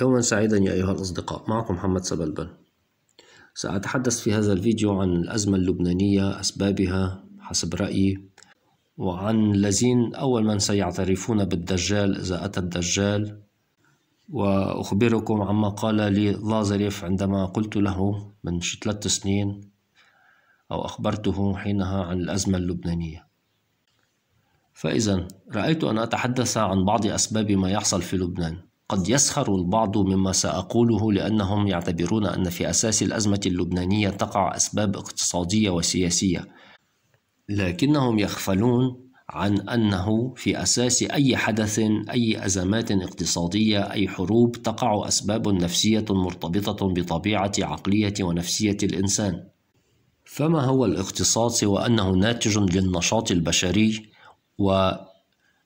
يوما سعيدا يا أيها الأصدقاء معكم محمد سبلبل سأتحدث في هذا الفيديو عن الأزمة اللبنانية أسبابها حسب رأيي وعن الذين أول من سيعترفون بالدجال إذا أتى الدجال وأخبركم عما قال لي لازريف عندما قلت له من ثلاث سنين أو أخبرته حينها عن الأزمة اللبنانية فإذا رأيت أن أتحدث عن بعض أسباب ما يحصل في لبنان قد يسخر البعض مما سأقوله لأنهم يعتبرون أن في أساس الأزمة اللبنانية تقع أسباب اقتصادية وسياسية، لكنهم يغفلون عن أنه في أساس أي حدث أي أزمات اقتصادية أي حروب تقع أسباب نفسية مرتبطة بطبيعة عقلية ونفسية الإنسان. فما هو الاقتصاد سوى أنه ناتج للنشاط البشري و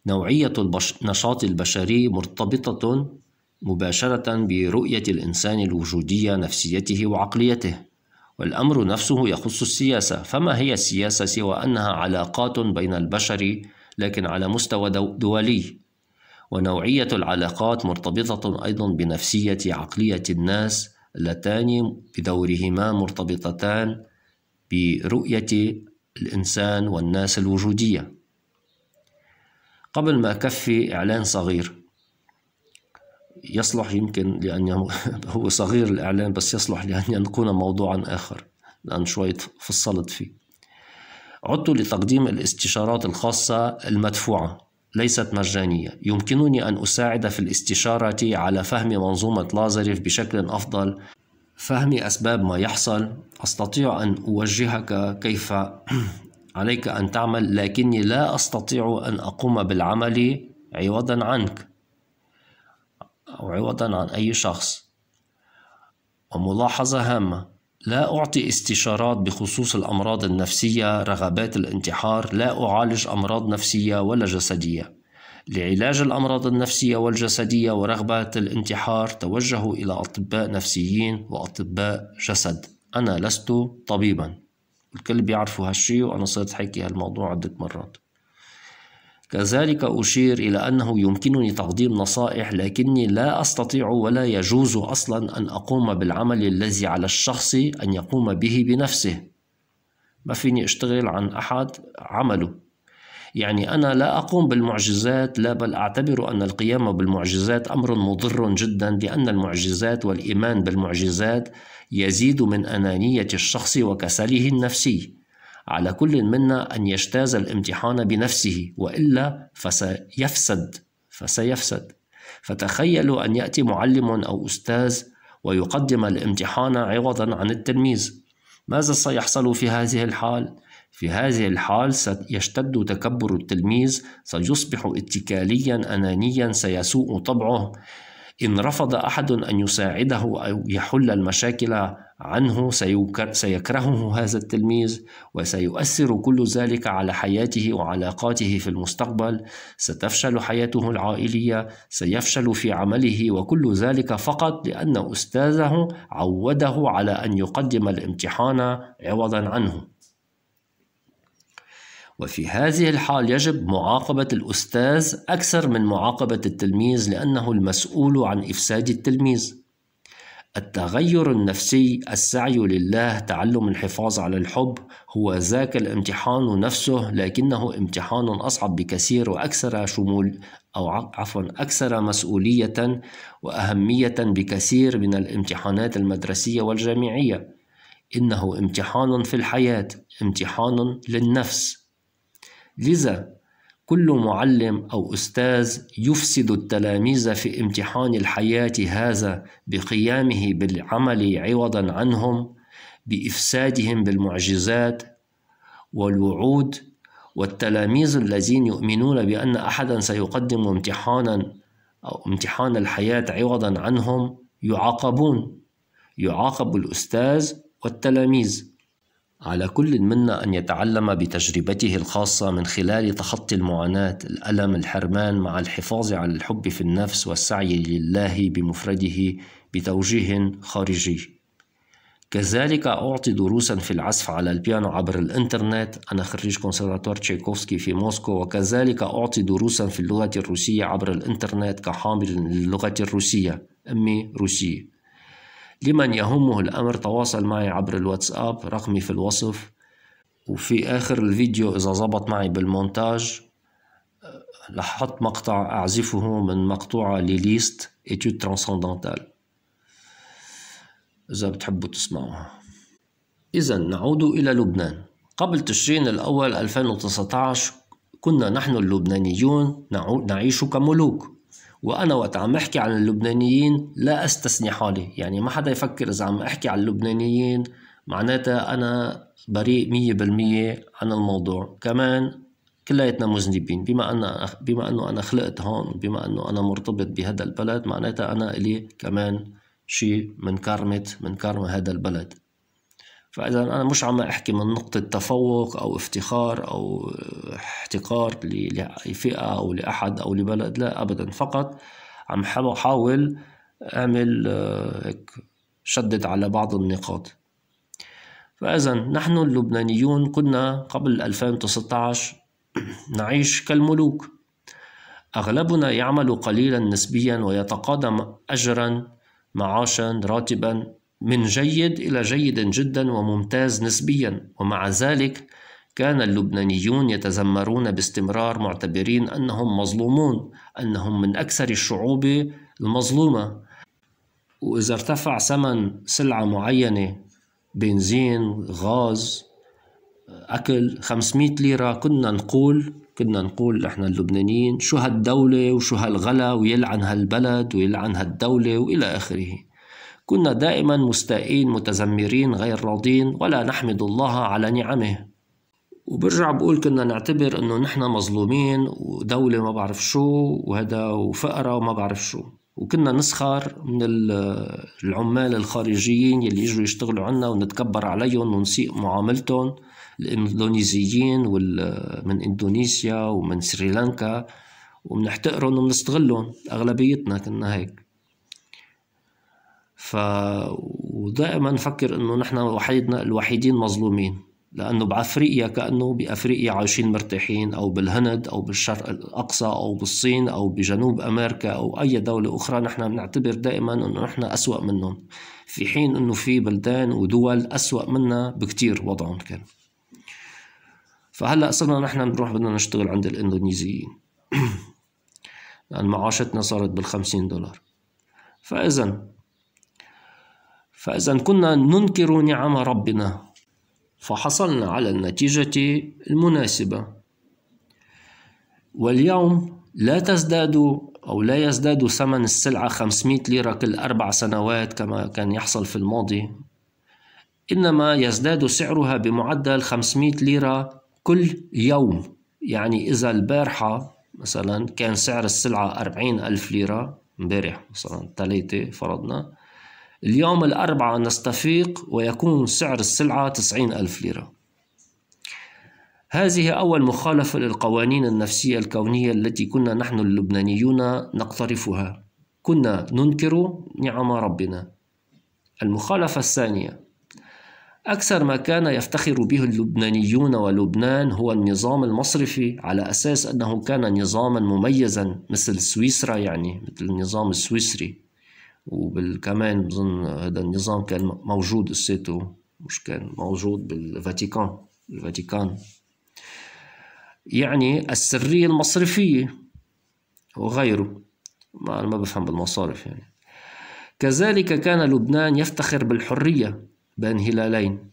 نوعية النشاط البشري مرتبطة مباشرة برؤية الإنسان الوجودية نفسيته وعقليته والأمر نفسه يخص السياسة فما هي السياسة سوى أنها علاقات بين البشر لكن على مستوى دولي ونوعية العلاقات مرتبطة أيضا بنفسية عقلية الناس اللتان بدورهما مرتبطتان برؤية الإنسان والناس الوجودية قبل ما أكفي إعلان صغير يصلح يمكن لأن هو صغير الإعلان بس يصلح لأن يكون موضوعا آخر لأن شوية فصلت فيه عدت لتقديم الاستشارات الخاصة المدفوعة ليست مجانية يمكنني أن أساعد في الاستشارة على فهم منظومة لازريف بشكل أفضل فهم أسباب ما يحصل أستطيع أن أوجهك كيف عليك أن تعمل لكني لا أستطيع أن أقوم بالعمل عوضا عنك أو عوضا عن أي شخص وملاحظة هامة لا أعطي استشارات بخصوص الأمراض النفسية رغبات الانتحار لا أعالج أمراض نفسية ولا جسدية لعلاج الأمراض النفسية والجسدية ورغبات الانتحار توجهوا إلى أطباء نفسيين وأطباء جسد أنا لست طبيباً الكل بيعرفوا هالشي وأنا صرت حكي هالموضوع عدة مرات كذلك أشير إلى أنه يمكنني تقديم نصائح لكني لا أستطيع ولا يجوز أصلا أن أقوم بالعمل الذي على الشخص أن يقوم به بنفسه ما فيني أشتغل عن أحد عمله يعني أنا لا أقوم بالمعجزات لا بل أعتبر أن القيام بالمعجزات أمر مضر جدا لأن المعجزات والإيمان بالمعجزات يزيد من أنانية الشخص وكسله النفسي على كل منا أن يجتاز الامتحان بنفسه وإلا فسيفسد فسيفسد فتخيلوا أن يأتي معلم أو أستاذ ويقدم الامتحان عوضا عن التلميذ ماذا سيحصل في هذه الحال؟ في هذه الحال سيشتد تكبر التلميذ سيصبح اتكاليا أنانيا سيسوء طبعه إن رفض أحد أن يساعده أو يحل المشاكل عنه سيكرهه هذا التلميذ وسيؤثر كل ذلك على حياته وعلاقاته في المستقبل ستفشل حياته العائلية سيفشل في عمله وكل ذلك فقط لأن أستاذه عوده على أن يقدم الامتحان عوضا عنه وفي هذه الحال يجب معاقبة الأستاذ أكثر من معاقبة التلميذ لأنه المسؤول عن إفساد التلميذ. التغير النفسي السعي لله تعلم الحفاظ على الحب هو ذاك الامتحان نفسه لكنه امتحان أصعب بكثير وأكثر شمول أو عفوا أكثر مسؤولية وأهمية بكثير من الامتحانات المدرسية والجامعية. إنه امتحان في الحياة، امتحان للنفس، لذا كل معلم أو أستاذ يفسد التلاميذ في امتحان الحياة هذا بقيامه بالعمل عوضا عنهم بإفسادهم بالمعجزات والوعود والتلاميذ الذين يؤمنون بأن أحدا سيقدم امتحانا أو امتحان الحياة عوضا عنهم يعاقبون يعاقب الأستاذ والتلاميذ على كل منا أن يتعلم بتجربته الخاصة من خلال تخطي المعاناة، الألم، الحرمان، مع الحفاظ على الحب في النفس والسعي لله بمفرده بتوجيه خارجي. كذلك أعطي دروسا في العزف على البيانو عبر الإنترنت أنا خريج كونسرفاتوار تشايكوفسكي في موسكو وكذلك أعطي دروسا في اللغة الروسية عبر الإنترنت كحامل للغة الروسية أمي روسية لمن يهمه الأمر تواصل معي عبر الواتساب رقمي في الوصف وفي آخر الفيديو إذا زبط معي بالمونتاج لحط مقطع أعزفه من مقطوعة لليست إتود ترانسندنتال إذا بتحبوا تسمعوها إذا نعود إلى لبنان قبل تشرين الأول 2019 كنا نحن اللبنانيون نعيش كملوك وانا وقت عم احكي عن اللبنانيين لا استثني حالي يعني ما حدا يفكر اذا عم احكي عن اللبنانيين معناتها انا بريء مية بالمية عن الموضوع كمان كلياتنا مذنبين بما أن بما أنه أنا خلقت هون بما أنه أنا مرتبط بهذا البلد معناتها أنا إلي كمان شيء من كرمة من كرمة هذا البلد فاذا انا مش عم احكي من نقطه تفوق او افتخار او احتقار لفئه او لاحد او لبلد لا ابدا فقط عم حاول اعمل آه، هيك شدد على بعض النقاط فاذا نحن اللبنانيون كنا قبل 2019 نعيش كالملوك اغلبنا يعمل قليلا نسبيا ويتقاضى اجرا معاشا راتبا من جيد إلى جيد جدا وممتاز نسبيا ومع ذلك كان اللبنانيون يتذمرون باستمرار معتبرين أنهم مظلومون أنهم من أكثر الشعوب المظلومة وإذا ارتفع ثمن سلعة معينة بنزين غاز أكل 500 ليرة كنا نقول كنا نقول احنا اللبنانيين شو هالدولة وشو هالغلا ويلعن هالبلد ويلعن هالدولة وإلى آخره كنا دائما مستائين متذمرين غير راضين ولا نحمد الله على نعمه وبرجع بقول كنا نعتبر انه نحن مظلومين ودولة ما بعرف شو وهذا وفقرة وما بعرف شو وكنا نسخر من العمال الخارجيين يلي يجوا يشتغلوا عنا ونتكبر عليهم ونسيء معاملتهم الاندونيسيين من اندونيسيا ومن سريلانكا ومنحتقرهم ومنستغلهم اغلبيتنا كنا هيك ف ودائما نفكر انه نحن وحيدنا الوحيدين مظلومين لانه بافريقيا كانه بافريقيا عايشين مرتاحين او بالهند او بالشرق الاقصى او بالصين او بجنوب امريكا او اي دوله اخرى نحن بنعتبر دائما انه نحن اسوا منهم في حين انه في بلدان ودول اسوا منا بكتير وضعهم كان فهلا صرنا نحن نروح بدنا نشتغل عند الاندونيزيين لان معاشتنا صارت بالخمسين دولار فاذا فإذا كنا ننكر نعم ربنا فحصلنا على النتيجة المناسبة واليوم لا تزداد أو لا يزداد ثمن السلعة 500 ليرة كل أربع سنوات كما كان يحصل في الماضي إنما يزداد سعرها بمعدل 500 ليرة كل يوم يعني إذا البارحة مثلا كان سعر السلعة 40 ألف ليرة امبارح مثلا ثلاثة فرضنا اليوم الأربعاء نستفيق ويكون سعر السلعة 90 ألف ليرة هذه أول مخالفة للقوانين النفسية الكونية التي كنا نحن اللبنانيون نقترفها كنا ننكر نعم ربنا المخالفة الثانية أكثر ما كان يفتخر به اللبنانيون ولبنان هو النظام المصرفي على أساس أنه كان نظاما مميزا مثل سويسرا يعني مثل النظام السويسري وكمان بظن هذا النظام كان موجود السيتو مش كان موجود بالفاتيكان الفاتيكان يعني السرية المصرفية وغيره ما أنا ما بفهم بالمصارف يعني كذلك كان لبنان يفتخر بالحرية بين هلالين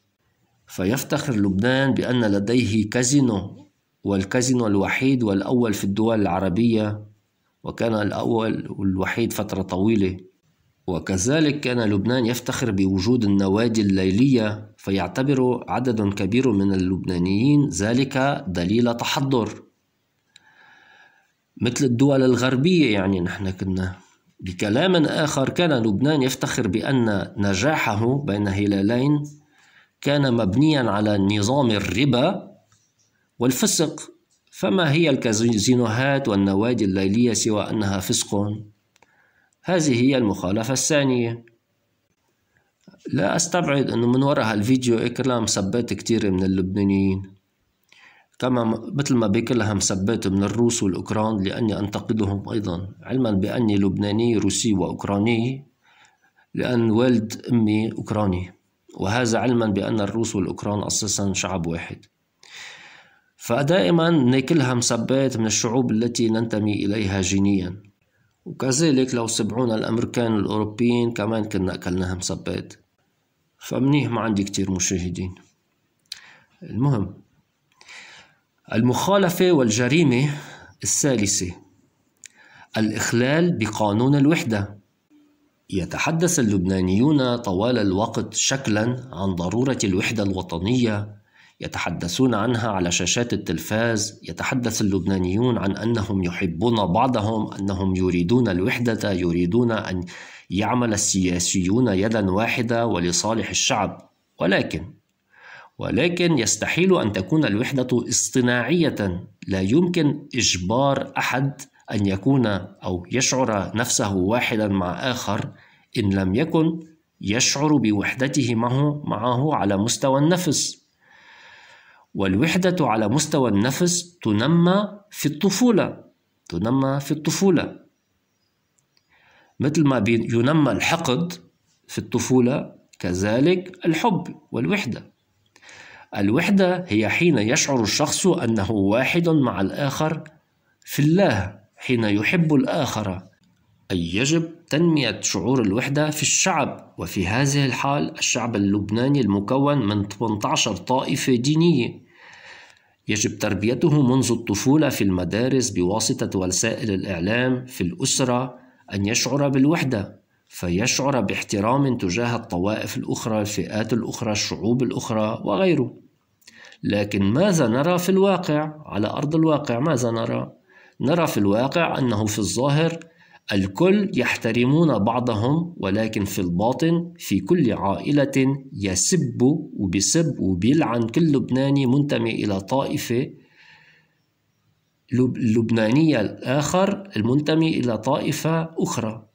فيفتخر لبنان بأن لديه كازينو والكازينو الوحيد والأول في الدول العربية وكان الأول والوحيد فترة طويلة وكذلك كان لبنان يفتخر بوجود النوادي الليلية فيعتبر عدد كبير من اللبنانيين ذلك دليل تحضر مثل الدول الغربية يعني نحن كنا بكلام آخر كان لبنان يفتخر بأن نجاحه بين هلالين كان مبنيا على نظام الربا والفسق فما هي الكازينوهات والنوادي الليلية سوى أنها فسق هذه هي المخالفة الثانية لا أستبعد أنه من وراء هالفيديو إكرام سبات كتير من اللبنانيين كما مثل ما بكلها مسبات من الروس والأوكران لأني أنتقدهم أيضا علما بأني لبناني روسي وأوكراني لأن والد أمي أوكراني وهذا علما بأن الروس والأوكران أساسا شعب واحد فدائما ناكلها مسبات من الشعوب التي ننتمي إليها جينيا وكذلك لو سبعونا الأمريكان والأوروبيين كمان كنا أكلناها مسبات فمنيح ما عندي كتير مشاهدين المهم المخالفة والجريمة الثالثة الإخلال بقانون الوحدة يتحدث اللبنانيون طوال الوقت شكلا عن ضرورة الوحدة الوطنية يتحدثون عنها على شاشات التلفاز يتحدث اللبنانيون عن انهم يحبون بعضهم انهم يريدون الوحده يريدون ان يعمل السياسيون يدا واحده ولصالح الشعب ولكن ولكن يستحيل ان تكون الوحده اصطناعيه لا يمكن اجبار احد ان يكون او يشعر نفسه واحدا مع اخر ان لم يكن يشعر بوحدته معه معه على مستوى النفس والوحدة على مستوى النفس تنمى في الطفولة تنمى في الطفولة مثل ما ينمى الحقد في الطفولة كذلك الحب والوحدة الوحدة هي حين يشعر الشخص أنه واحد مع الآخر في الله حين يحب الآخر أي يجب تنمية شعور الوحدة في الشعب وفي هذه الحال الشعب اللبناني المكون من 18 طائفة دينية يجب تربيته منذ الطفولة في المدارس بواسطة وسائل الإعلام في الأسرة أن يشعر بالوحدة فيشعر باحترام تجاه الطوائف الأخرى الفئات الأخرى الشعوب الأخرى وغيره لكن ماذا نرى في الواقع على أرض الواقع ماذا نرى؟ نرى في الواقع أنه في الظاهر الكل يحترمون بعضهم ولكن في الباطن في كل عائلة يسب وبسب وبيلعن كل لبناني منتمي إلى طائفة اللبنانية الآخر المنتمي إلى طائفة أخرى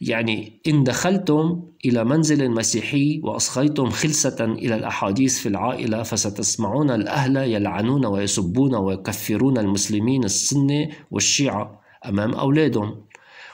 يعني إن دخلتم إلى منزل مسيحي وأصغيتم خلسة إلى الأحاديث في العائلة فستسمعون الأهل يلعنون ويسبون ويكفرون المسلمين السنة والشيعة أمام أولادهم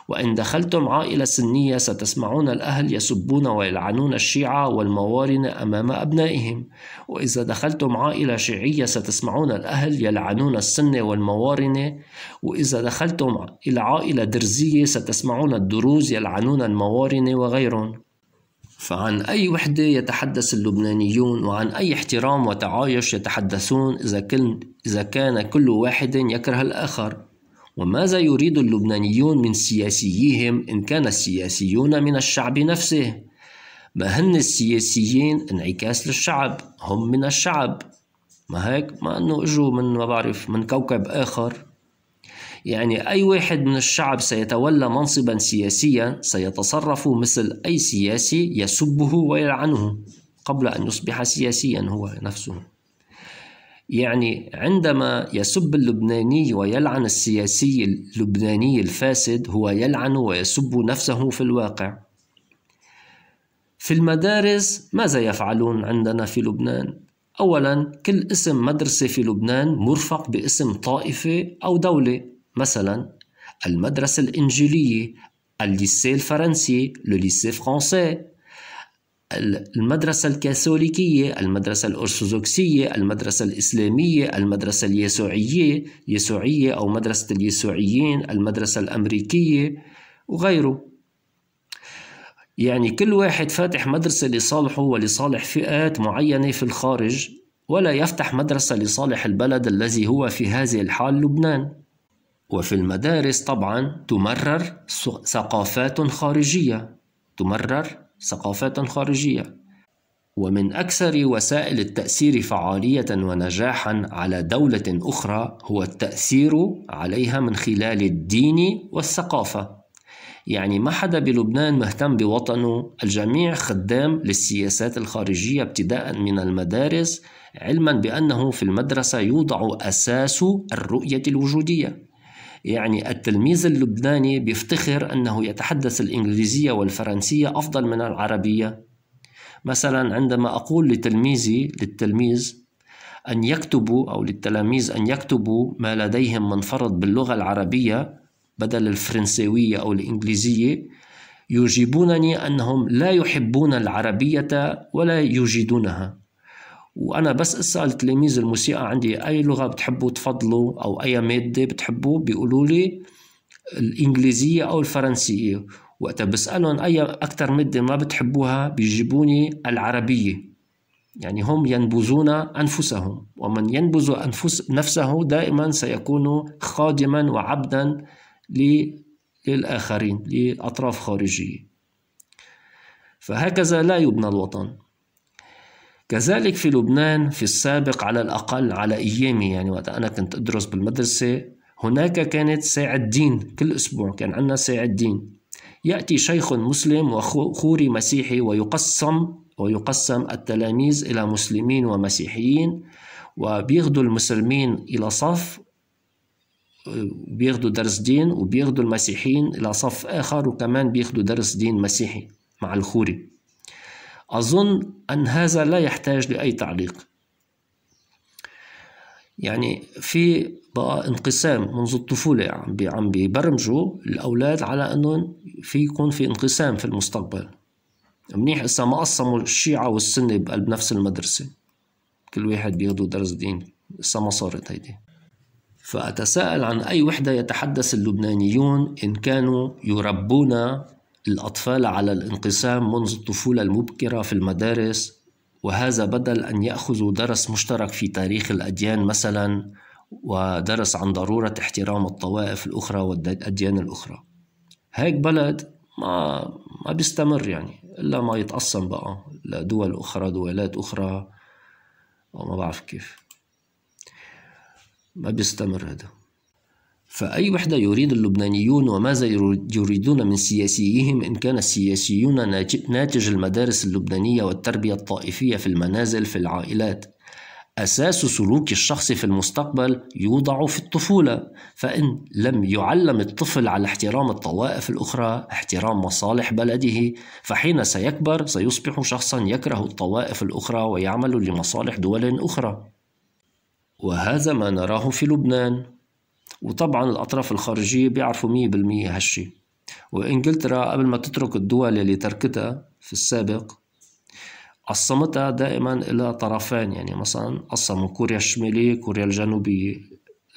وإن دخلتم عائلة سنية ستسمعون الأهل يسبون ويلعنون الشيعة والموارنة أمام أبنائهم وإذا دخلتم عائلة شيعية ستسمعون الأهل يلعنون السنة والموارنة وإذا دخلتم إلى عائلة درزية ستسمعون الدروز يلعنون الموارنة وغيرهم فعن أي وحدة يتحدث اللبنانيون وعن أي احترام وتعايش يتحدثون إذا, إذا كان كل واحد يكره الآخر وماذا يريد اللبنانيون من سياسيهم إن كان السياسيون من الشعب نفسه ما هن السياسيين انعكاس للشعب هم من الشعب ما هيك ما أنه إجوا من ما بعرف من كوكب آخر يعني أي واحد من الشعب سيتولى منصبا سياسيا سيتصرف مثل أي سياسي يسبه ويلعنه قبل أن يصبح سياسيا هو نفسه يعني عندما يسب اللبناني ويلعن السياسي اللبناني الفاسد هو يلعن ويسب نفسه في الواقع في المدارس ماذا يفعلون عندنا في لبنان اولا كل اسم مدرسه في لبنان مرفق باسم طائفه او دوله مثلا المدرسه الانجيليه الليسي الفرنسي لو ليسي فرانسي المدرسة الكاثوليكية المدرسة الأرثوذكسية المدرسة الإسلامية المدرسة اليسوعية يسوعية أو مدرسة اليسوعيين المدرسة الأمريكية وغيره يعني كل واحد فاتح مدرسة لصالحه ولصالح فئات معينة في الخارج ولا يفتح مدرسة لصالح البلد الذي هو في هذه الحال لبنان وفي المدارس طبعا تمرر ثقافات خارجية تمرر ثقافات خارجية ومن أكثر وسائل التأثير فعالية ونجاحا على دولة أخرى هو التأثير عليها من خلال الدين والثقافة يعني ما حدا بلبنان مهتم بوطنه الجميع خدام للسياسات الخارجية ابتداء من المدارس علما بأنه في المدرسة يوضع أساس الرؤية الوجودية يعني التلميذ اللبناني بيفتخر أنه يتحدث الإنجليزية والفرنسية أفضل من العربية مثلا عندما أقول لتلميذي للتلميذ أن يكتبوا أو للتلاميذ أن يكتبوا ما لديهم من فرض باللغة العربية بدل الفرنسوية أو الإنجليزية يجيبونني أنهم لا يحبون العربية ولا يجيدونها وانا بس اسال تلاميذ الموسيقى عندي اي لغه بتحبوا تفضلوا او اي ماده بتحبوا بيقولوا لي الانجليزيه او الفرنسيه وقت بسالهم اي اكثر ماده ما بتحبوها بيجيبوني العربيه يعني هم ينبذون انفسهم ومن ينبذ انفس نفسه دائما سيكون خادما وعبدا للاخرين لاطراف خارجيه فهكذا لا يبنى الوطن كذلك في لبنان في السابق على الأقل على أيامي يعني وقت أنا كنت أدرس بالمدرسة هناك كانت ساعة دين كل أسبوع كان عندنا ساعة دين يأتي شيخ مسلم وخوري مسيحي ويقسم ويقسم التلاميذ إلى مسلمين ومسيحيين وبيغدو المسلمين إلى صف بياخذوا درس دين وبياخدوا المسيحيين إلى صف آخر وكمان بياخذوا درس دين مسيحي مع الخوري أظن أن هذا لا يحتاج لأي تعليق يعني في بقى انقسام منذ الطفولة عم يعني عم بيبرمجوا الأولاد على أنهم في يكون في انقسام في المستقبل منيح إسا ما قسموا الشيعة والسنة بقلب نفس المدرسة كل واحد بياخدوا درس دين إسا ما صارت هيدي فأتساءل عن أي وحدة يتحدث اللبنانيون إن كانوا يربون الأطفال على الانقسام منذ الطفولة المبكرة في المدارس وهذا بدل أن يأخذوا درس مشترك في تاريخ الأديان مثلا ودرس عن ضرورة احترام الطوائف الأخرى والأديان الأخرى هيك بلد ما ما بيستمر يعني إلا ما يتقسم بقى لدول أخرى دولات أخرى وما بعرف كيف ما بيستمر هذا فأي وحدة يريد اللبنانيون وماذا يريدون من سياسيهم إن كان السياسيون ناتج المدارس اللبنانية والتربية الطائفية في المنازل في العائلات أساس سلوك الشخص في المستقبل يوضع في الطفولة فإن لم يعلم الطفل على احترام الطوائف الأخرى احترام مصالح بلده فحين سيكبر سيصبح شخصا يكره الطوائف الأخرى ويعمل لمصالح دول أخرى وهذا ما نراه في لبنان وطبعا الأطراف الخارجية بيعرفوا مية بالمية هالشي وإنجلترا قبل ما تترك الدول اللي تركتها في السابق قسمتها دائما إلى طرفين يعني مثلا قسموا كوريا الشمالية كوريا الجنوبية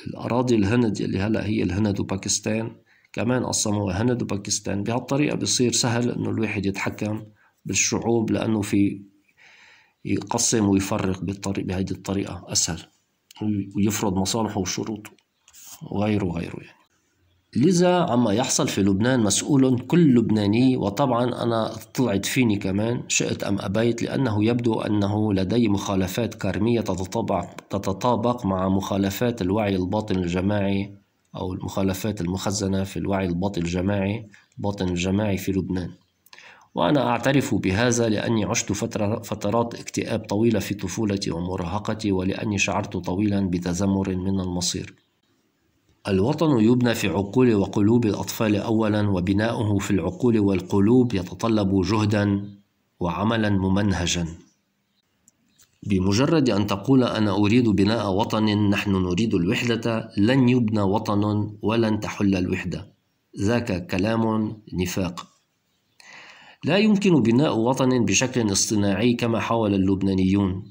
الأراضي الهند اللي هلأ هي الهند وباكستان كمان قسموها هند وباكستان بهالطريقة بصير سهل إنه الواحد يتحكم بالشعوب لأنه في يقسم ويفرق بهذه الطريقة أسهل ويفرض مصالحه وشروطه وغيره وغيره يعني لذا عما يحصل في لبنان مسؤول كل لبناني وطبعا أنا طلعت فيني كمان شئت أم أبيت لأنه يبدو أنه لدي مخالفات كارمية تتطابق, تتطابق مع مخالفات الوعي الباطن الجماعي أو المخالفات المخزنة في الوعي الباطن الجماعي الباطن الجماعي في لبنان وأنا أعترف بهذا لأني عشت فترة فترات اكتئاب طويلة في طفولتي ومراهقتي ولأني شعرت طويلا بتذمر من المصير الوطن يبنى في عقول وقلوب الأطفال أولا وبناؤه في العقول والقلوب يتطلب جهدا وعملا ممنهجا بمجرد أن تقول أنا أريد بناء وطن نحن نريد الوحدة لن يبنى وطن ولن تحل الوحدة ذاك كلام نفاق لا يمكن بناء وطن بشكل اصطناعي كما حاول اللبنانيون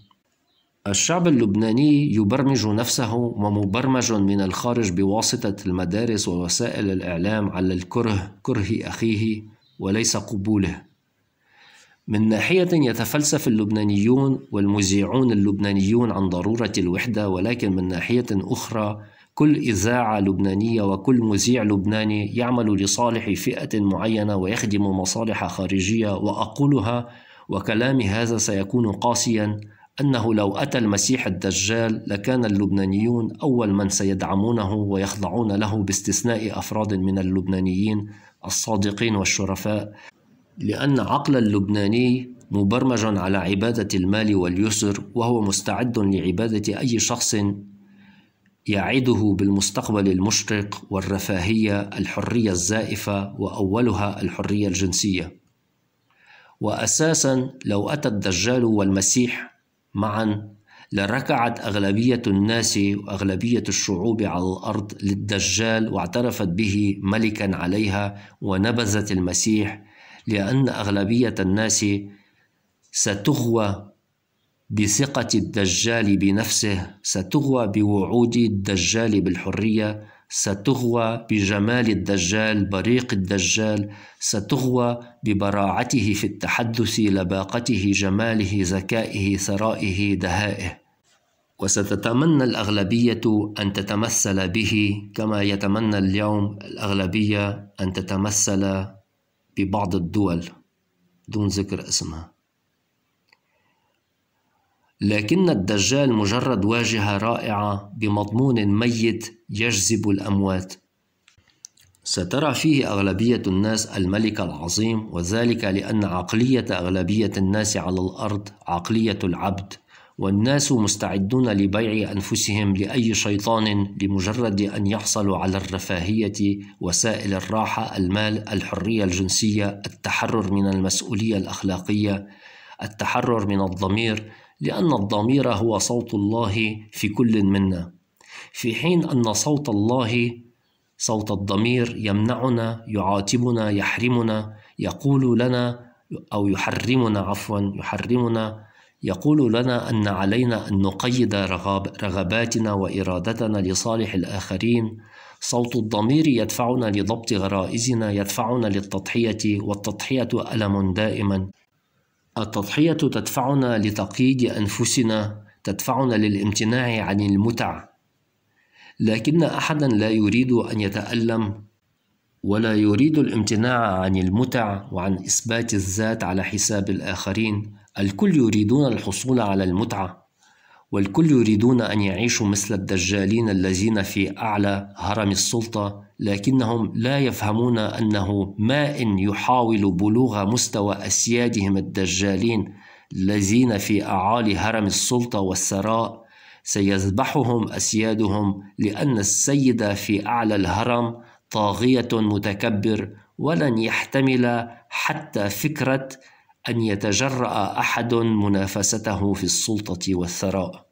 الشعب اللبناني يبرمج نفسه ومبرمج من الخارج بواسطة المدارس ووسائل الإعلام على الكره كره أخيه وليس قبوله. من ناحية يتفلسف اللبنانيون والمذيعون اللبنانيون عن ضرورة الوحدة ولكن من ناحية أخرى كل إذاعة لبنانية وكل مذيع لبناني يعمل لصالح فئة معينة ويخدم مصالح خارجية وأقولها وكلامي هذا سيكون قاسيا أنه لو أتى المسيح الدجال لكان اللبنانيون أول من سيدعمونه ويخضعون له باستثناء أفراد من اللبنانيين الصادقين والشرفاء لأن عقل اللبناني مبرمج على عبادة المال واليسر وهو مستعد لعبادة أي شخص يعده بالمستقبل المشرق والرفاهية الحرية الزائفة وأولها الحرية الجنسية وأساسا لو أتى الدجال والمسيح معا لركعت أغلبية الناس وأغلبية الشعوب على الأرض للدجال واعترفت به ملكا عليها ونبذت المسيح لأن أغلبية الناس ستغوى بثقة الدجال بنفسه ستغوى بوعود الدجال بالحرية ستغوى بجمال الدجال بريق الدجال ستغوى ببراعته في التحدث لباقته جماله ذكائه ثرائه دهائه وستتمنى الأغلبية أن تتمثل به كما يتمنى اليوم الأغلبية أن تتمثل ببعض الدول دون ذكر اسمها لكن الدجال مجرد واجهة رائعة بمضمون ميت يجذب الأموات سترى فيه أغلبية الناس الملك العظيم وذلك لأن عقلية أغلبية الناس على الأرض عقلية العبد والناس مستعدون لبيع أنفسهم لأي شيطان لمجرد أن يحصلوا على الرفاهية وسائل الراحة المال الحرية الجنسية التحرر من المسؤولية الأخلاقية التحرر من الضمير لأن الضمير هو صوت الله في كل منا في حين أن صوت الله صوت الضمير يمنعنا يعاتبنا يحرمنا يقول لنا أو يحرمنا عفوا يحرمنا يقول لنا أن علينا أن نقيد رغب رغباتنا وإرادتنا لصالح الآخرين صوت الضمير يدفعنا لضبط غرائزنا يدفعنا للتضحية والتضحية ألم دائما التضحية تدفعنا لتقييد أنفسنا تدفعنا للامتناع عن المتع لكن أحدا لا يريد أن يتألم ولا يريد الامتناع عن المتع وعن إثبات الذات على حساب الآخرين الكل يريدون الحصول على المتعة والكل يريدون أن يعيشوا مثل الدجالين الذين في أعلى هرم السلطة لكنهم لا يفهمون أنه ما ان يحاول بلوغ مستوى أسيادهم الدجالين الذين في أعالي هرم السلطة والثراء سيذبحهم أسيادهم لأن السيد في أعلى الهرم طاغية متكبر ولن يحتمل حتى فكرة ان يتجرا احد منافسته في السلطه والثراء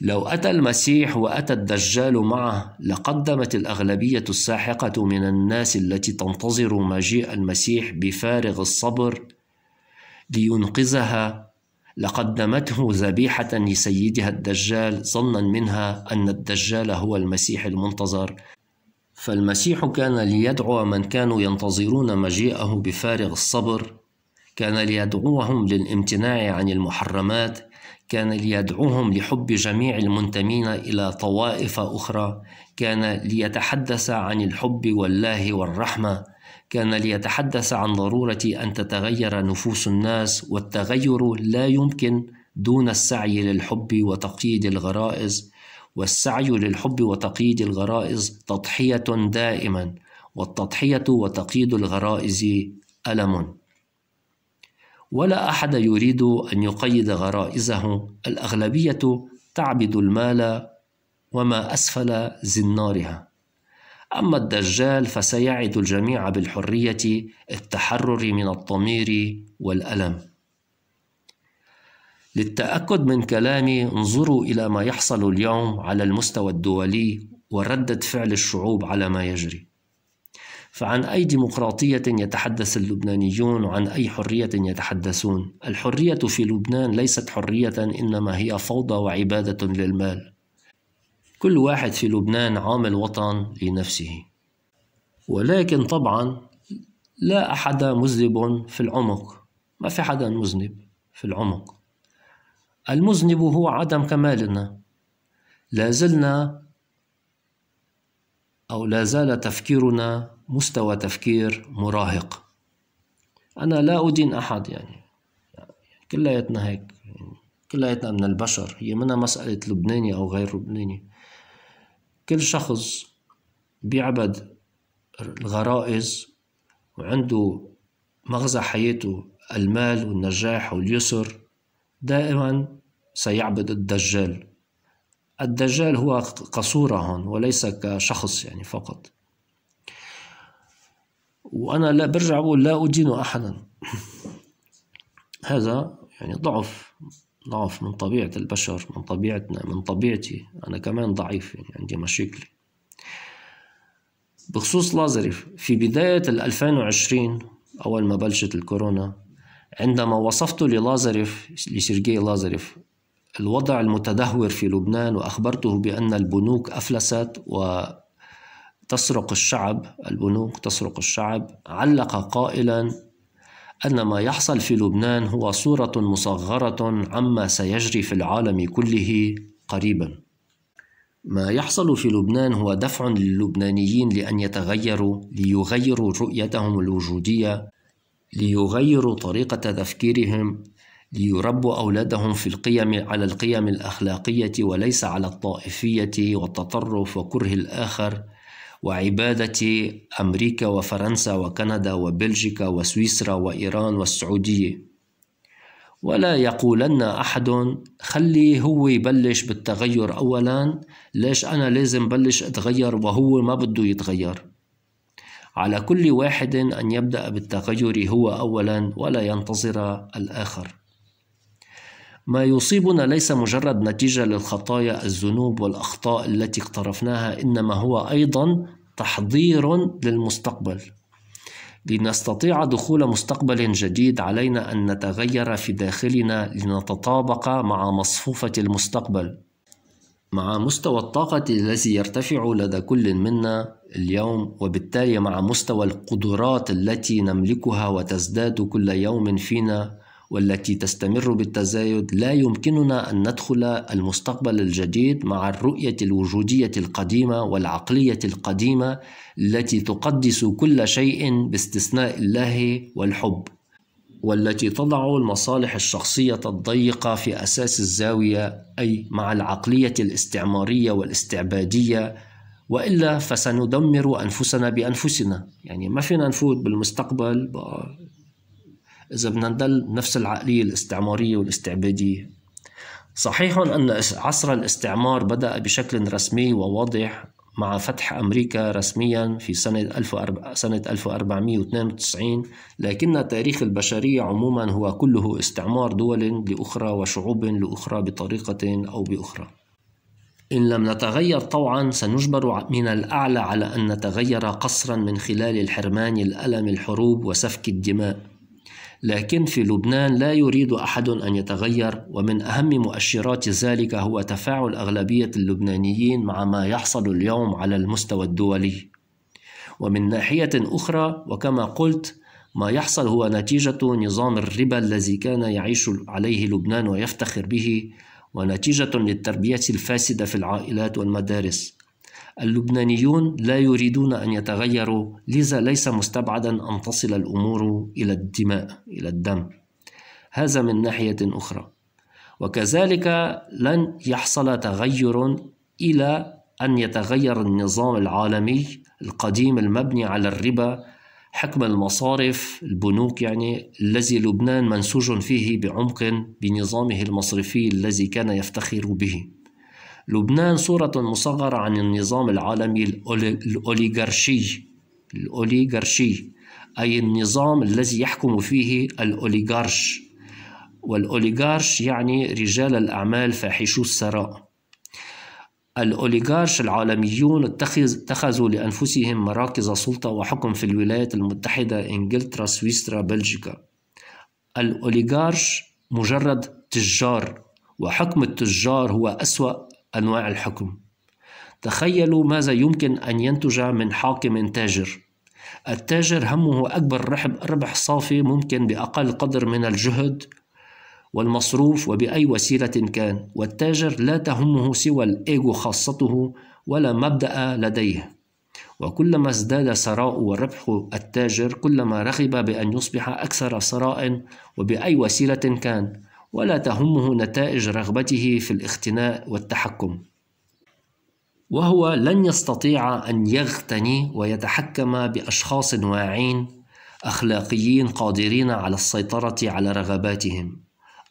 لو اتى المسيح واتى الدجال معه لقدمت الاغلبيه الساحقه من الناس التي تنتظر مجيء المسيح بفارغ الصبر لينقذها لقدمته ذبيحة لسيدها الدجال ظنا منها أن الدجال هو المسيح المنتظر فالمسيح كان ليدعو من كانوا ينتظرون مجيئه بفارغ الصبر كان ليدعوهم للامتناع عن المحرمات كان ليدعوهم لحب جميع المنتمين الى طوائف اخرى كان ليتحدث عن الحب والله والرحمه كان ليتحدث عن ضروره ان تتغير نفوس الناس والتغير لا يمكن دون السعي للحب وتقييد الغرائز والسعي للحب وتقييد الغرائز تضحية دائما والتضحية وتقييد الغرائز ألم ولا أحد يريد أن يقيد غرائزه الأغلبية تعبد المال وما أسفل زنارها أما الدجال فسيعد الجميع بالحرية التحرر من الضمير والألم للتأكد من كلامي انظروا إلى ما يحصل اليوم على المستوى الدولي وردة فعل الشعوب على ما يجري فعن أي ديمقراطية يتحدث اللبنانيون وعن أي حرية يتحدثون الحرية في لبنان ليست حرية إنما هي فوضى وعبادة للمال كل واحد في لبنان عامل وطن لنفسه ولكن طبعا لا أحد مذنب في العمق ما في حدا مذنب في العمق المذنب هو عدم كمالنا لا زلنا أو لا زال تفكيرنا مستوى تفكير مراهق أنا لا أدين أحد يعني, يعني كلياتنا هيك يعني كلياتنا من البشر هي منها مسألة لبناني أو غير لبناني كل شخص بيعبد الغرائز وعنده مغزى حياته المال والنجاح واليسر دائما سيعبد الدجال الدجال هو كصورة هون وليس كشخص يعني فقط وأنا لا برجع بقول لا أدين أحدا هذا يعني ضعف ضعف من طبيعة البشر من طبيعتنا من طبيعتي أنا كمان ضعيف يعني عندي مشاكل بخصوص لازريف في بداية 2020 أول ما بلشت الكورونا عندما وصفت للازرف لسيرجي لازرف الوضع المتدهور في لبنان وأخبرته بأن البنوك أفلست وتسرق الشعب البنوك تسرق الشعب علق قائلا أن ما يحصل في لبنان هو صورة مصغرة عما سيجري في العالم كله قريبا ما يحصل في لبنان هو دفع للبنانيين لأن يتغيروا ليغيروا رؤيتهم الوجودية ليغيروا طريقة تفكيرهم ليربوا أولادهم في القيم على القيم الأخلاقية وليس على الطائفية والتطرف وكره الآخر وعبادة أمريكا وفرنسا وكندا وبلجيكا وسويسرا وإيران والسعودية ولا يقولن أحد خلي هو يبلش بالتغير أولا ليش أنا لازم بلش أتغير وهو ما بده يتغير على كل واحد أن يبدأ بالتغير هو أولا ولا ينتظر الآخر ما يصيبنا ليس مجرد نتيجة للخطايا الذنوب والأخطاء التي اقترفناها إنما هو أيضا تحضير للمستقبل لنستطيع دخول مستقبل جديد علينا أن نتغير في داخلنا لنتطابق مع مصفوفة المستقبل مع مستوى الطاقة الذي يرتفع لدى كل منا اليوم وبالتالي مع مستوى القدرات التي نملكها وتزداد كل يوم فينا والتي تستمر بالتزايد لا يمكننا أن ندخل المستقبل الجديد مع الرؤية الوجودية القديمة والعقلية القديمة التي تقدس كل شيء باستثناء الله والحب والتي تضع المصالح الشخصية الضيقة في أساس الزاوية أي مع العقلية الاستعمارية والاستعبادية وإلا فسندمر أنفسنا بأنفسنا يعني ما فينا نفوت بالمستقبل إذا بدنا نضل نفس العقلية الاستعمارية والاستعبادية صحيح أن عصر الاستعمار بدأ بشكل رسمي وواضح مع فتح أمريكا رسميا في سنة, سنة 1492 لكن تاريخ البشرية عموما هو كله استعمار دول لأخرى وشعوب لأخرى بطريقة أو بأخرى إن لم نتغير طوعا سنجبر من الأعلى على أن نتغير قصرا من خلال الحرمان الألم الحروب وسفك الدماء لكن في لبنان لا يريد احد ان يتغير ومن اهم مؤشرات ذلك هو تفاعل اغلبيه اللبنانيين مع ما يحصل اليوم على المستوى الدولي ومن ناحيه اخرى وكما قلت ما يحصل هو نتيجه نظام الربا الذي كان يعيش عليه لبنان ويفتخر به ونتيجه للتربيه الفاسده في العائلات والمدارس اللبنانيون لا يريدون أن يتغيروا لذا ليس مستبعدا أن تصل الأمور إلى الدماء إلى الدم هذا من ناحية أخرى وكذلك لن يحصل تغير إلى أن يتغير النظام العالمي القديم المبني على الربا حكم المصارف البنوك يعني الذي لبنان منسوج فيه بعمق بنظامه المصرفي الذي كان يفتخر به لبنان صورة مصغرة عن النظام العالمي الأوليغارشي الأوليغارشي أي النظام الذي يحكم فيه الأوليغارش والأوليغارش يعني رجال الأعمال فاحشو الثراء الأوليغارش العالميون اتخذوا لأنفسهم مراكز سلطة وحكم في الولايات المتحدة إنجلترا سويسرا بلجيكا الأوليغارش مجرد تجار وحكم التجار هو أسوأ أنواع الحكم تخيلوا ماذا يمكن أن ينتج من حاكم تاجر التاجر همه أكبر ربح صافي ممكن بأقل قدر من الجهد والمصروف وبأي وسيلة كان والتاجر لا تهمه سوى الإيغو خاصته ولا مبدأ لديه وكلما ازداد ثراء وربح التاجر كلما رغب بأن يصبح أكثر ثراء وبأي وسيلة كان ولا تهمه نتائج رغبته في الاختناء والتحكم وهو لن يستطيع ان يغتني ويتحكم باشخاص واعين اخلاقيين قادرين على السيطره على رغباتهم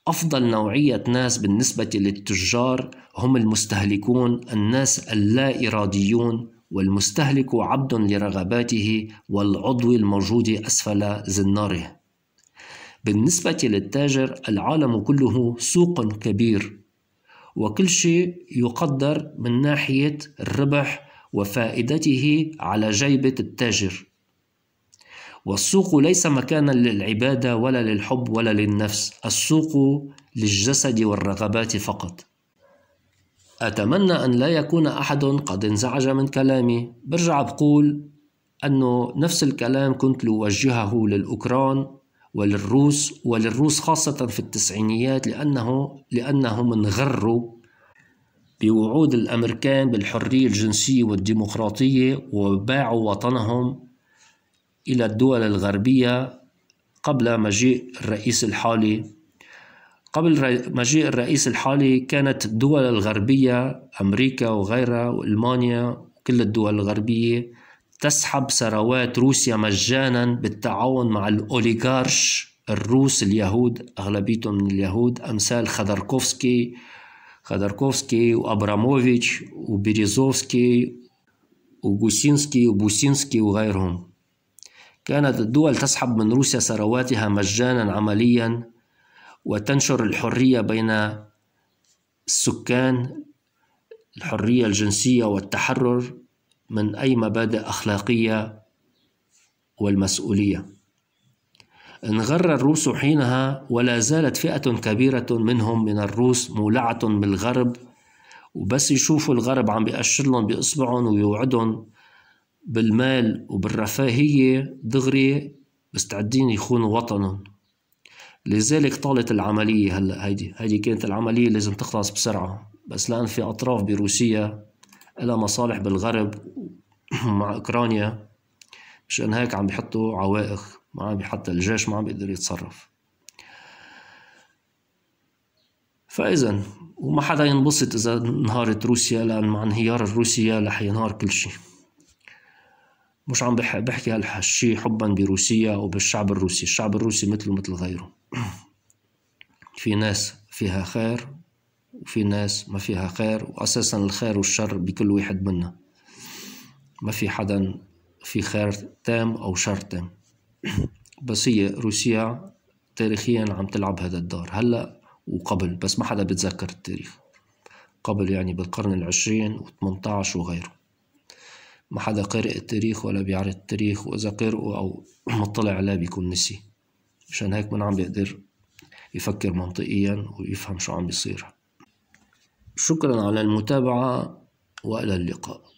افضل نوعيه ناس بالنسبه للتجار هم المستهلكون الناس اللا اراديون والمستهلك عبد لرغباته والعضو الموجود اسفل زناره بالنسبة للتاجر العالم كله سوق كبير وكل شيء يقدر من ناحية الربح وفائدته على جيبة التاجر والسوق ليس مكانا للعبادة ولا للحب ولا للنفس السوق للجسد والرغبات فقط أتمنى أن لا يكون أحد قد انزعج من كلامي برجع بقول أنه نفس الكلام كنت لوجهه للأوكران وللروس وللروس خاصة في التسعينيات لأنه لأنهم انغروا بوعود الأمريكان بالحرية الجنسية والديمقراطية وباعوا وطنهم إلى الدول الغربية قبل مجيء الرئيس الحالي قبل مجيء الرئيس الحالي كانت الدول الغربية أمريكا وغيرها وألمانيا وكل الدول الغربية تسحب ثروات روسيا مجانا بالتعاون مع الأوليغارش الروس اليهود أغلبيتهم من اليهود أمثال خدركوفسكي خدركوفسكي وأبراموفيتش وبيريزوفسكي وجوسينسكي وبوسينسكي وغيرهم كانت الدول تسحب من روسيا ثرواتها مجانا عمليا وتنشر الحرية بين السكان الحرية الجنسية والتحرر من أي مبادئ أخلاقية والمسؤولية انغر الروس حينها ولا زالت فئة كبيرة منهم من الروس مولعة بالغرب وبس يشوفوا الغرب عم بيأشر لهم بإصبعهم ويوعدهم بالمال وبالرفاهية دغري مستعدين يخونوا وطنهم لذلك طالت العملية هلا هيدي هيدي كانت العملية لازم تخلص بسرعة بس لأن في أطراف بروسيا لها مصالح بالغرب مع أوكرانيا مشان هيك عم بيحطوا عوائق ما عم حتى الجيش ما عم بيقدر يتصرف فإذا وما حدا ينبسط إذا انهارت روسيا لأن مع انهيار روسيا رح ينهار كل شيء مش عم بحكي هالشي حبا بروسيا أو بالشعب الروسي الشعب الروسي مثله مثل غيره في ناس فيها خير وفي ناس ما فيها خير وأساسا الخير والشر بكل واحد منا ما في حدا في خير تام أو شر تام بس هي روسيا تاريخيا عم تلعب هذا الدور هلأ وقبل بس ما حدا بتذكر التاريخ قبل يعني بالقرن العشرين و18 وغيره ما حدا قارئ التاريخ ولا بيعرف التاريخ وإذا قرأه أو مطلع عليه بيكون نسي مشان هيك من عم بيقدر يفكر منطقيا ويفهم شو عم بيصير شكرا على المتابعة وإلى اللقاء